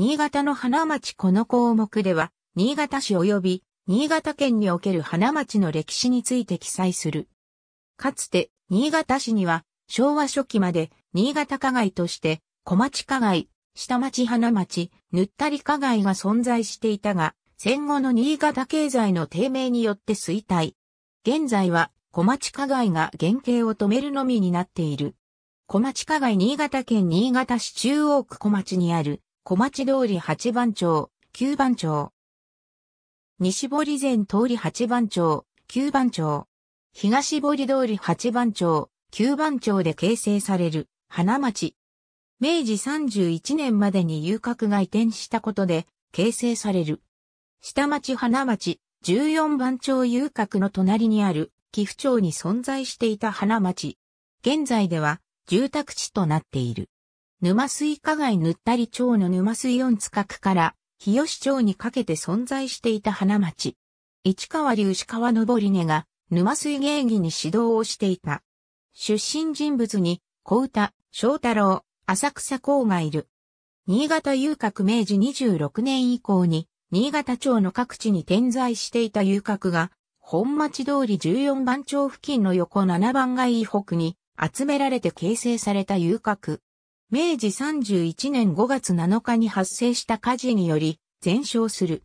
新潟の花町この項目では、新潟市及び新潟県における花町の歴史について記載する。かつて、新潟市には、昭和初期まで、新潟加害として、小町加害、下町花町、ぬったり加害が存在していたが、戦後の新潟経済の低迷によって衰退。現在は、小町加害が原型を止めるのみになっている。小町加害新潟県新潟市中央区小町にある小町通り八番町、九番町。西堀前通り八番町、九番町。東堀通り八番町、九番町で形成される花町。明治31年までに遊郭が移転したことで形成される。下町花町、14番町遊郭の隣にある寄付町に存在していた花町。現在では住宅地となっている。沼水加害ぬったり町の沼水温塚区から日吉町にかけて存在していた花町。市川流石川登根が沼水芸儀に指導をしていた。出身人物に小歌、翔太郎、浅草公がいる。新潟遊郭明治26年以降に、新潟町の各地に点在していた遊郭が、本町通り14番町付近の横7番街以北に集められて形成された遊郭。明治31年5月7日に発生した火事により、全焼する。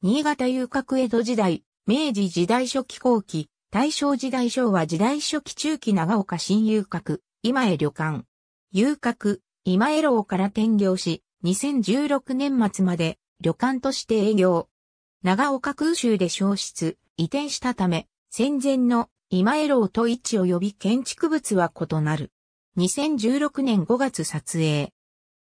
新潟遊郭江戸時代、明治時代初期後期、大正時代昭和時代初期中期長岡新遊郭、今江旅館。遊郭、今江楼から転業し、2016年末まで旅館として営業。長岡空襲で消失、移転したため、戦前の今江楼と位置及び建築物は異なる。2016年5月撮影。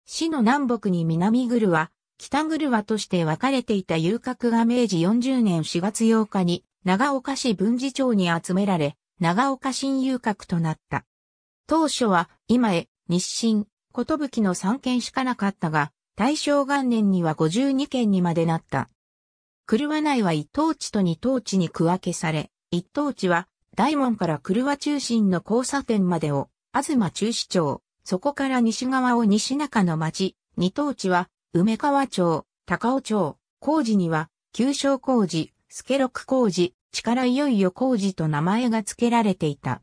市の南北に南グルワ、北グルワとして分かれていた遊郭が明治40年4月8日に長岡市文治町に集められ、長岡新遊郭となった。当初は今へ日清、きの3件しかなかったが、大正元年には52件にまでなった。車内は一等地と二等地に区分けされ、一等地は大門から車中心の交差点までを、東中市町、そこから西側を西中の町、二等地は、梅川町、高尾町、工事には、旧正工事、助六工事、力いよいよ工事と名前が付けられていた。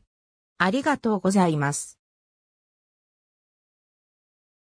ありがとうございます。